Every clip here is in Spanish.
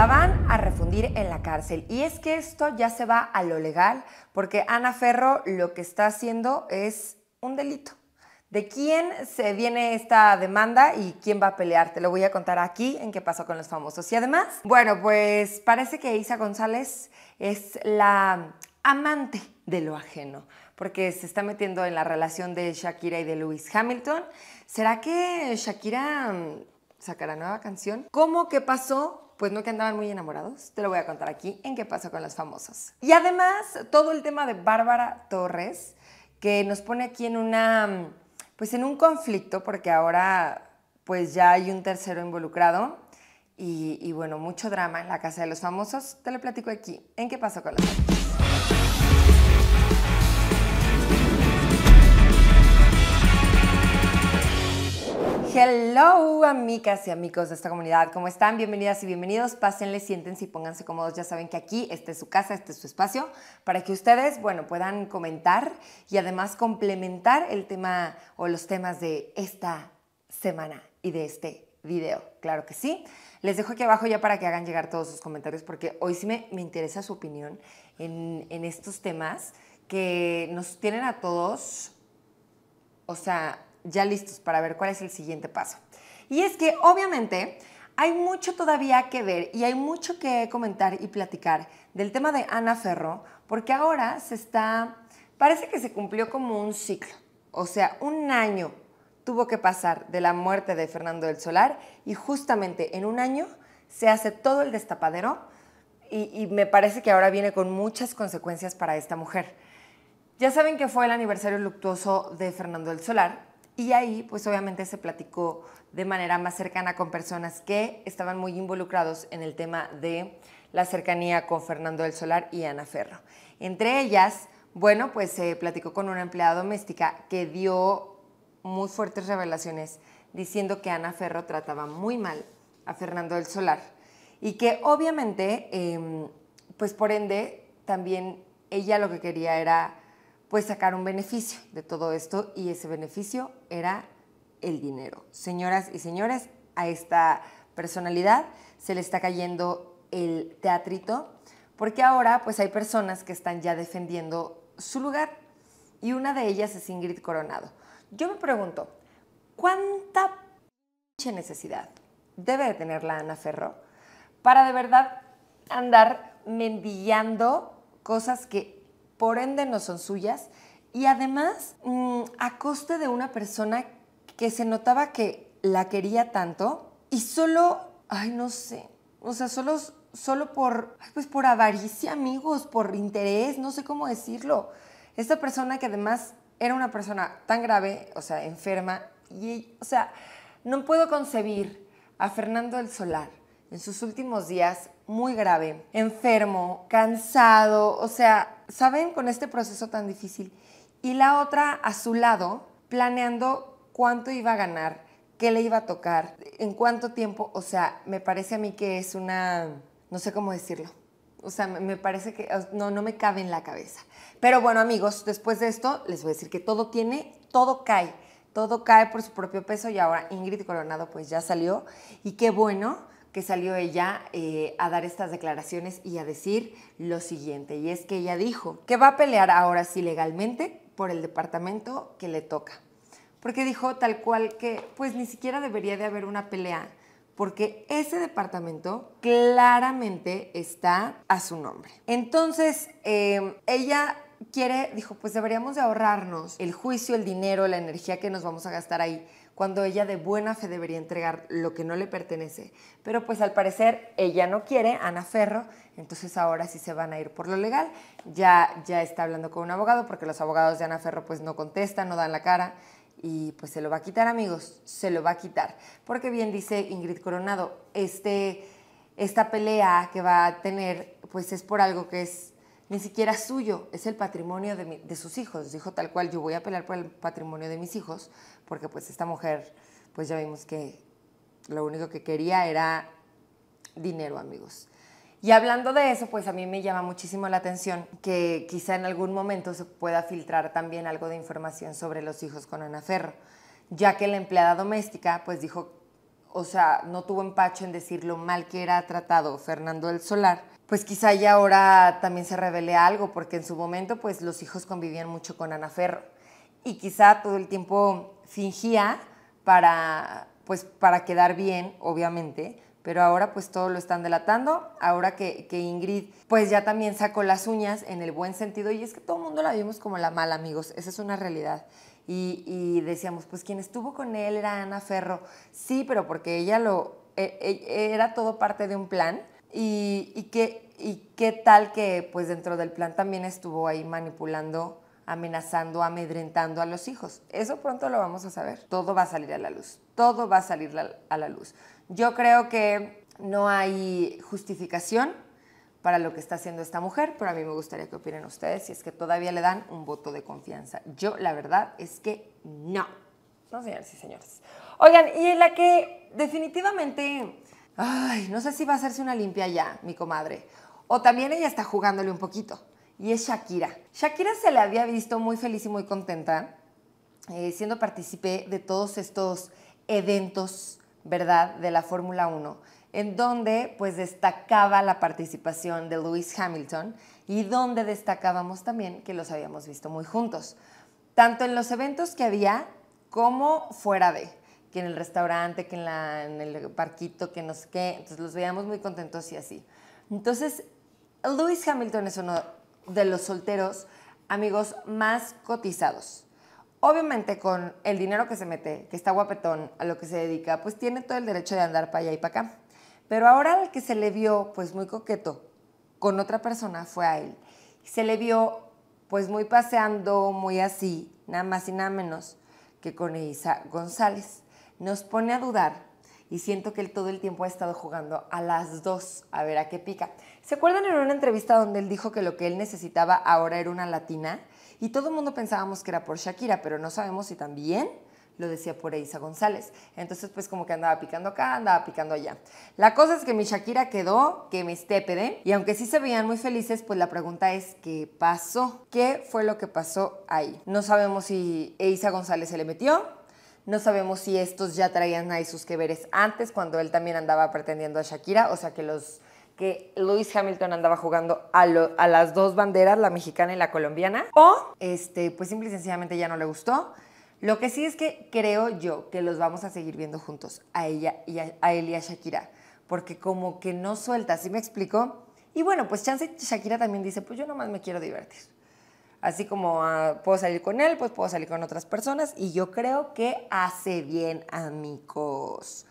la van a refundir en la cárcel. Y es que esto ya se va a lo legal, porque Ana Ferro lo que está haciendo es un delito. ¿De quién se viene esta demanda y quién va a pelear? Te lo voy a contar aquí en qué pasó con los famosos. Y además, bueno, pues parece que Isa González es la amante de lo ajeno, porque se está metiendo en la relación de Shakira y de Lewis Hamilton. ¿Será que Shakira mm, sacará nueva canción? ¿Cómo que pasó pues no que andaban muy enamorados. Te lo voy a contar aquí en qué pasó con los famosos. Y además, todo el tema de Bárbara Torres, que nos pone aquí en una, pues en un conflicto, porque ahora pues ya hay un tercero involucrado. Y, y bueno, mucho drama en la casa de los famosos. Te lo platico aquí en qué pasó con los famosos. Hello, amigas y amigos de esta comunidad. ¿Cómo están? Bienvenidas y bienvenidos. Pásenle, siéntense y pónganse cómodos. Ya saben que aquí, este es su casa, este es su espacio, para que ustedes, bueno, puedan comentar y además complementar el tema o los temas de esta semana y de este video. Claro que sí. Les dejo aquí abajo ya para que hagan llegar todos sus comentarios, porque hoy sí me, interesa su opinión en, en estos temas que nos tienen a todos, o sea, ya listos para ver cuál es el siguiente paso. Y es que obviamente hay mucho todavía que ver y hay mucho que comentar y platicar del tema de Ana Ferro, porque ahora se está, parece que se cumplió como un ciclo, o sea, un año tuvo que pasar de la muerte de Fernando del Solar y justamente en un año se hace todo el destapadero y, me parece que ahora viene con muchas consecuencias para esta mujer. Ya saben que fue el aniversario luctuoso de Fernando del Solar, y ahí, pues obviamente se platicó de manera más cercana con personas que estaban muy involucrados en el tema de la cercanía con Fernando del Solar y Ana Ferro. Entre ellas, bueno, pues se platicó con una empleada doméstica que dio muy fuertes revelaciones diciendo que Ana Ferro trataba muy mal a Fernando del Solar y que obviamente, em, pues por ende, también ella lo que quería era pues sacar un beneficio de todo esto y ese beneficio era el dinero. Señoras y señores, a esta personalidad se le está cayendo el teatrito porque ahora pues hay personas que están ya defendiendo su lugar y una de ellas es Ingrid Coronado. Yo me pregunto, ¿cuánta necesidad debe de tener la Ana Ferro para de verdad andar mendillando cosas que por ende no son suyas. Y además, mm, a coste de una persona que se notaba que la quería tanto y solo, ay, no sé, o sea, solo, solo por, pues por avaricia, amigos, por interés, no sé cómo decirlo. Esta persona que además era una persona tan grave, o sea, enferma, y, o sea, no puedo concebir a Fernando el Solar en sus últimos días muy grave, enfermo, cansado, o sea, ¿saben? Con este proceso tan difícil. Y la otra a su lado, planeando cuánto iba a ganar, qué le iba a tocar, en cuánto tiempo. O sea, me parece a mí que es una, no sé cómo decirlo. O sea, me parece que no, no me cabe en la cabeza. Pero bueno, amigos, después de esto les voy a decir que todo tiene, todo cae. Todo cae por su propio peso y ahora Ingrid Coronado pues ya salió. Y qué bueno, que salió ella eh, a dar estas declaraciones y a decir lo siguiente, y es que ella dijo que va a pelear ahora sí legalmente por el departamento que le toca, porque dijo tal cual que pues ni siquiera debería de haber una pelea, porque ese departamento claramente está a su nombre. Entonces, em, ella quiere, dijo, pues deberíamos de ahorrarnos el juicio, el dinero, la energía que nos vamos a gastar ahí cuando ella de buena fe debería entregar lo que no le pertenece. Pero pues al parecer ella no quiere, Ana Ferro, entonces ahora sí se van a ir por lo legal. Ya, ya está hablando con un abogado porque los abogados de Ana Ferro pues no contestan, no dan la cara y pues se lo va a quitar amigos, se lo va a quitar. Porque bien dice Ingrid Coronado, este, esta pelea que va a tener pues es por algo que es ni siquiera suyo, es el patrimonio de, de, sus hijos. Dijo tal cual, yo voy a pelear por el patrimonio de mis hijos, porque pues esta mujer, pues ya vimos que lo único que quería era dinero, amigos. Y hablando de eso, pues a mí me llama muchísimo la atención que quizá en algún momento se pueda filtrar también algo de información sobre los hijos con Ana Ferro, ya que la empleada doméstica pues dijo o sea, no tuvo empacho en decir lo mal que era tratado Fernando del Solar, pues quizá ya ahora también se revele algo, porque en su momento pues los hijos convivían mucho con Ana Ferro y quizá todo el tiempo fingía pues, para quedar bien, obviamente, pero ahora pues todo lo están delatando, ahora que, que, Ingrid pues ya también sacó las uñas en el buen sentido y es que todo el mundo la vimos como la mala amigos, esa es una realidad. Y, decíamos, pues quien estuvo con él era Ana Ferro. Sí, pero porque ella lo, e, e, era todo parte de un plan. Y, y, qué, y qué tal que pues dentro del plan también estuvo ahí manipulando, amenazando, amedrentando a los hijos. Eso pronto lo vamos a saber. Todo va a salir a la luz. Todo va a salir a la luz. Yo creo que no hay justificación para lo que está haciendo esta mujer, pero a mí me gustaría que opinen ustedes si es que todavía le dan un voto de confianza. Yo la verdad es que no. No, señores y señores. Oigan, y en la que definitivamente, ay, no sé si va a hacerse una limpia ya, mi comadre, o también ella está jugándole un poquito, y es Shakira. Shakira se le había visto muy feliz y muy contenta, eh, siendo partícipe de todos estos eventos, ¿verdad?, de la Fórmula 1 en donde pues destacaba la participación de Lewis Hamilton y donde destacábamos también que los habíamos visto muy juntos, tanto en los eventos que había como fuera de, que en el restaurante, que en, el parquito, que nos sé entonces los veíamos muy contentos y así. Entonces, Lewis Hamilton es uno de los solteros amigos más cotizados. Obviamente con el dinero que se mete, que está guapetón, a lo que se dedica, pues tiene todo el derecho de andar para allá y para acá. Pero ahora el que se le vio, pues muy coqueto, con otra persona fue a él. Se le vio, pues muy paseando, muy así, nada más y nada menos que con Isa González. Nos pone a dudar y siento que él todo el tiempo ha estado jugando a las dos, a ver a qué pica. ¿Se acuerdan en una entrevista donde él dijo que lo que él necesitaba ahora era una latina? Y todo el mundo pensábamos que era por Shakira, pero no sabemos si también lo decía por Eiza González. Entonces, pues como que andaba picando acá, andaba picando allá. La cosa es que mi Shakira quedó, que me estépede, y aunque sí se veían muy felices, pues la pregunta es, ¿qué pasó? ¿Qué fue lo que pasó ahí? No sabemos si Eiza González se le metió, no sabemos si estos ya traían ahí sus que antes, cuando él también andaba pretendiendo a Shakira, o sea que los que Lewis Hamilton andaba jugando a, las dos banderas, la mexicana y la colombiana, o este, pues simple y sencillamente ya no le gustó lo que sí es que creo yo que los vamos a seguir viendo juntos, a ella y a, él y a Shakira, porque como que no suelta, así me explico? Y bueno, pues chance Shakira también dice, pues yo nomás me quiero divertir. Así como ah, puedo salir con él, pues puedo salir con otras personas y yo creo que hace bien, amigos.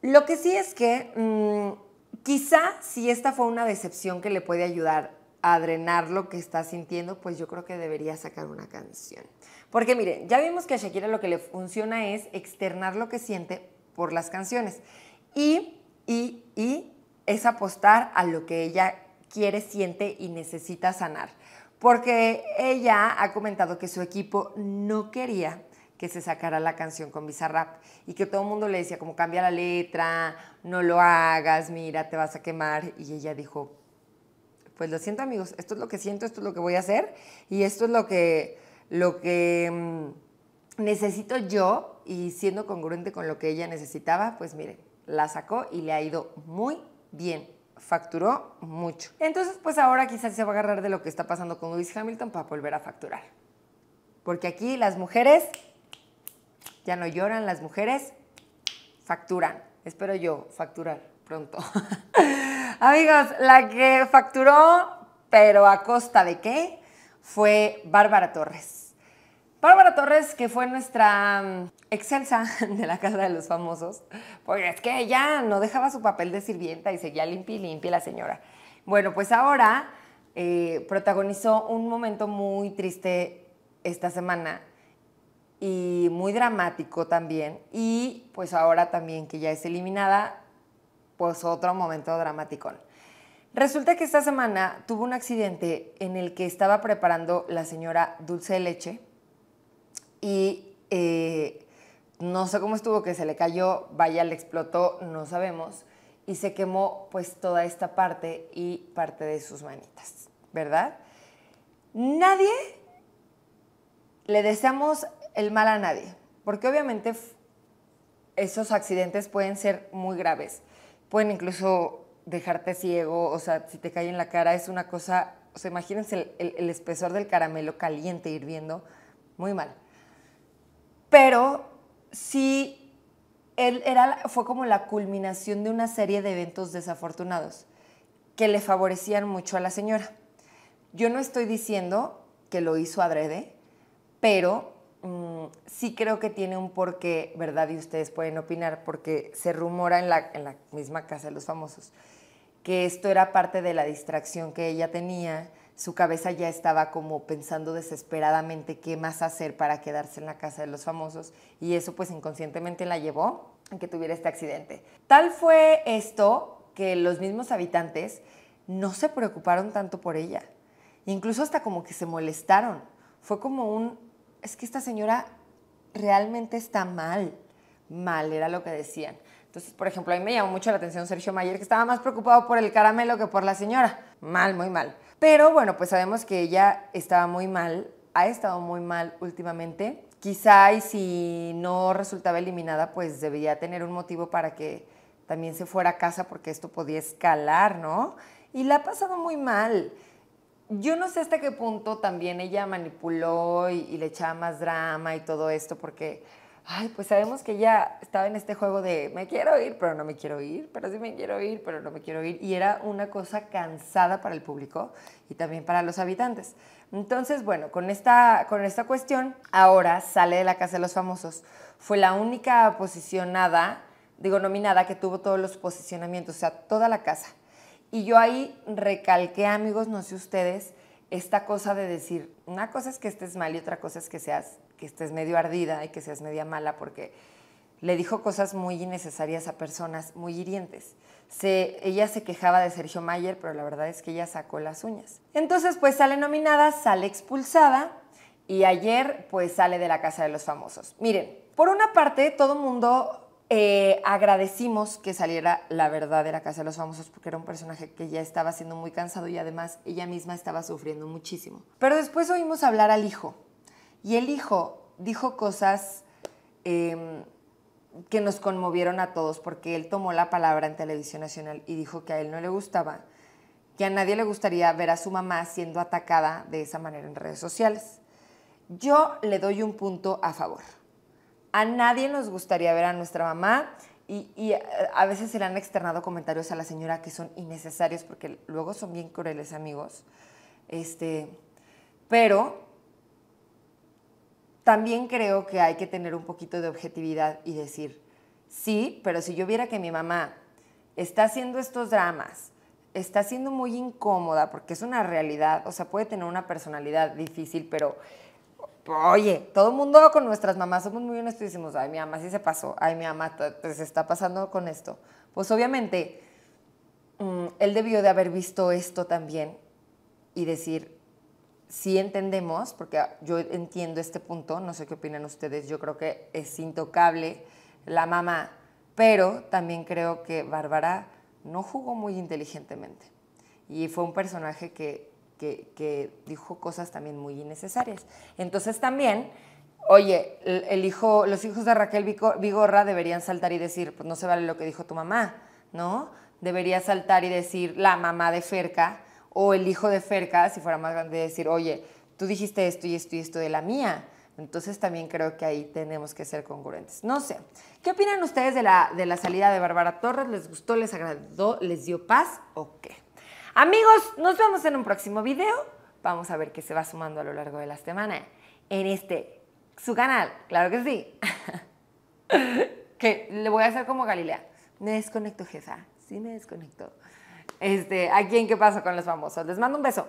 Lo que sí es que mm, quizá si esta fue una decepción que le puede ayudar a drenar lo que está sintiendo, pues yo creo que debería sacar una canción. Porque miren, ya vimos que a Shakira lo que le funciona es externar lo que siente por las canciones y, y, y es apostar a lo que ella quiere, siente y necesita sanar. Porque ella ha comentado que su equipo no quería que se sacara la canción con Bizarrap y que todo el mundo le decía como cambia la letra, no lo hagas, mira, te vas a quemar y ella dijo, pues lo siento amigos, esto es lo que siento, esto es lo que voy a hacer y esto es lo que lo que mm, necesito yo y siendo congruente con lo que ella necesitaba, pues miren, la sacó y le ha ido muy bien. Facturó mucho. Entonces, pues ahora quizás se va a agarrar de lo que está pasando con Lewis Hamilton para volver a facturar. Porque aquí las mujeres ya no lloran, las mujeres facturan. Espero yo facturar pronto. Amigos, la que facturó, pero a costa de qué? fue Bárbara Torres. Bárbara Torres, que fue nuestra mm, excelsa de la Casa de los Famosos, porque es que ella no dejaba su papel de sirvienta y seguía limpia y limpia la señora. Bueno, pues ahora eh, protagonizó un momento muy triste esta semana y muy dramático también. Y pues ahora también que ya es eliminada, pues otro momento dramático. Resulta que esta semana tuvo un accidente en el que estaba preparando la señora dulce de leche y eh, no sé cómo estuvo, que se le cayó, vaya, le explotó, no sabemos, y se quemó pues toda esta parte y parte de sus manitas, ¿verdad? Nadie le deseamos el mal a nadie, porque obviamente esos accidentes pueden ser muy graves, pueden incluso dejarte ciego, o sea, si te cae en la cara, es una cosa, o sea, imagínense el, espesor del caramelo caliente hirviendo, muy mal. Pero sí, él era, fue como la culminación de una serie de eventos desafortunados que le favorecían mucho a la señora. Yo no estoy diciendo que lo hizo adrede, pero Mm, sí creo que tiene un porqué, ¿verdad? Y ustedes pueden opinar, porque se rumora en la, en la misma casa de los famosos que esto era parte de la distracción que ella tenía. Su cabeza ya estaba como pensando desesperadamente qué más hacer para quedarse en la casa de los famosos y eso pues inconscientemente la llevó a que tuviera este accidente. Tal fue esto que los mismos habitantes no se preocuparon tanto por ella. Incluso hasta como que se molestaron. Fue como un es que esta señora realmente está mal, mal era lo que decían. Entonces, por ejemplo, a mí me llamó mucho la atención Sergio Mayer, que estaba más preocupado por el caramelo que por la señora. Mal, muy mal. Pero bueno, pues sabemos que ella estaba muy mal, ha estado muy mal últimamente. Quizá y si no resultaba eliminada, pues debería tener un motivo para que también se fuera a casa porque esto podía escalar, ¿no? Y la ha pasado muy mal yo no sé hasta qué punto también ella manipuló y, y, le echaba más drama y todo esto, porque, ay, pues sabemos que ella estaba en este juego de me quiero ir, pero no me quiero ir, pero sí me quiero ir, pero no me quiero ir. Y era una cosa cansada para el público y también para los habitantes. Entonces, bueno, con esta, con esta cuestión, ahora sale de la Casa de los Famosos. Fue la única posicionada, digo, nominada, que tuvo todos los posicionamientos, o sea, toda la casa y yo ahí recalqué, amigos, no sé ustedes, esta cosa de decir, una cosa es que estés mal y otra cosa es que seas, que estés medio ardida y que seas media mala, porque le dijo cosas muy innecesarias a personas muy hirientes. Se, ella se quejaba de Sergio Mayer, pero la verdad es que ella sacó las uñas. Entonces, pues sale nominada, sale expulsada y ayer pues sale de la casa de los famosos. Miren, por una parte, todo mundo eh, agradecimos que saliera la verdad de la Casa de los Famosos porque era un personaje que ya estaba siendo muy cansado y además ella misma estaba sufriendo muchísimo. Pero después oímos hablar al hijo y el hijo dijo cosas em, que nos conmovieron a todos porque él tomó la palabra en Televisión Nacional y dijo que a él no le gustaba, que a nadie le gustaría ver a su mamá siendo atacada de esa manera en redes sociales. Yo le doy un punto a favor a nadie nos gustaría ver a nuestra mamá y, eh, a veces se le han externado comentarios a la señora que son innecesarios porque luego son bien crueles amigos. Este, pero también creo que hay que tener un poquito de objetividad y decir, sí, pero si yo viera que mi mamá está haciendo estos dramas, está siendo muy incómoda porque es una realidad, o sea, puede tener una personalidad difícil, pero Oye, todo el mundo con nuestras mamás somos muy honestos y decimos, ay, mi mamá sí se pasó, ay, mi mamá pues, se está pasando con esto. Pues obviamente, mm, él debió de haber visto esto también y decir, sí entendemos, porque yo entiendo este punto, no sé qué opinan ustedes, yo creo que es intocable la mamá, pero también creo que Bárbara no jugó muy inteligentemente y fue un personaje que que, dijo cosas también muy innecesarias. Entonces también, oye, el, hijo, los hijos de Raquel Vigorra deberían saltar y decir, pues no se vale lo que dijo tu mamá, ¿no? Debería saltar y decir la mamá de Ferca o el hijo de Ferca, si fuera más grande, decir, oye, tú dijiste esto y esto y esto de la mía. Entonces también creo que ahí tenemos que ser congruentes. No sé, ¿qué opinan ustedes de la, de la salida de Bárbara Torres? ¿Les gustó? ¿Les agradó? ¿Les dio paz o qué? Amigos, nos vemos en un próximo video. Vamos a ver qué se va sumando a lo largo de la semana en este, su canal. Claro que sí. que le voy a hacer como Galilea. Me desconecto, jefa. Sí, me desconecto. Este, a qué pasa con los famosos. Les mando un beso.